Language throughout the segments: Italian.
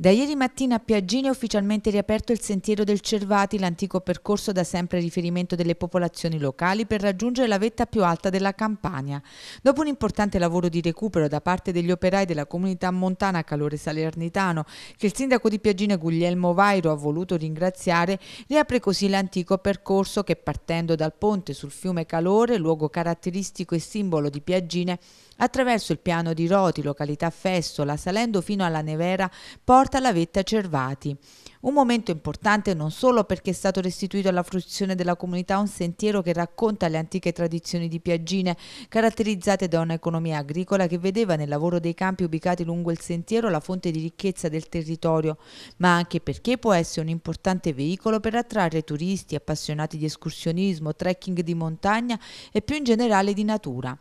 Da ieri mattina a Piaggini è ufficialmente riaperto il Sentiero del Cervati, l'antico percorso da sempre riferimento delle popolazioni locali per raggiungere la vetta più alta della Campania. Dopo un importante lavoro di recupero da parte degli operai della comunità montana Calore Salernitano, che il sindaco di Piaggini Guglielmo Vairo ha voluto ringraziare, riapre così l'antico percorso che partendo dal ponte sul fiume Calore, luogo caratteristico e simbolo di Piaggine, attraverso il piano di Roti, località Fessola, salendo fino alla Nevera, porta raccolta alla vetta Cervati. Un momento importante non solo perché è stato restituito alla fruizione della comunità un sentiero che racconta le antiche tradizioni di Piaggine, caratterizzate da un'economia agricola che vedeva nel lavoro dei campi ubicati lungo il sentiero la fonte di ricchezza del territorio, ma anche perché può essere un importante veicolo per attrarre turisti, appassionati di escursionismo, trekking di montagna e più in generale di natura.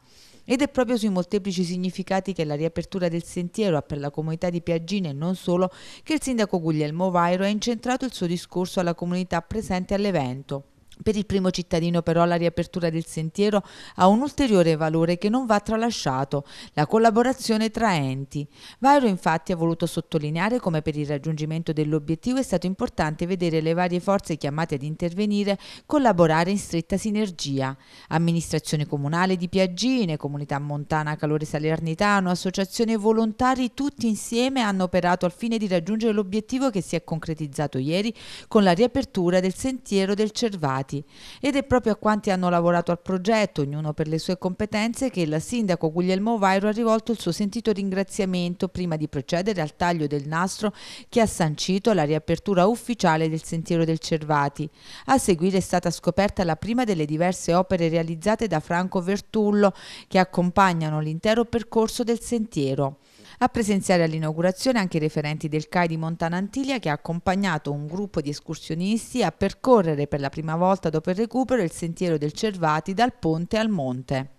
Ed è proprio sui molteplici significati che la riapertura del sentiero ha per la comunità di Piaggina e non solo che il sindaco Guglielmo Vairo ha incentrato il suo discorso alla comunità presente all'evento. Per il primo cittadino però la riapertura del sentiero ha un ulteriore valore che non va tralasciato, la collaborazione tra enti. Vairo infatti ha voluto sottolineare come per il raggiungimento dell'obiettivo è stato importante vedere le varie forze chiamate ad intervenire collaborare in stretta sinergia. Amministrazione comunale di Piaggine, Comunità Montana Calore Salernitano, associazioni e volontari tutti insieme hanno operato al fine di raggiungere l'obiettivo che si è concretizzato ieri con la riapertura del sentiero del Cervati stati ed è proprio a quanti hanno lavorato al progetto, ognuno per le sue competenze, che il sindaco Guglielmo Vairo ha rivolto il suo sentito ringraziamento prima di procedere al taglio del nastro che ha sancito la riapertura ufficiale del sentiero del Cervati. A seguire è stata scoperta la prima delle diverse opere realizzate da Franco Vertullo che accompagnano l'intero percorso del sentiero. A presenziare all'inaugurazione anche i referenti del CAI di Montana Antiglia che ha accompagnato un gruppo di escursionisti a percorrere per la prima volta dopo il recupero il sentiero del Cervati dal ponte al monte.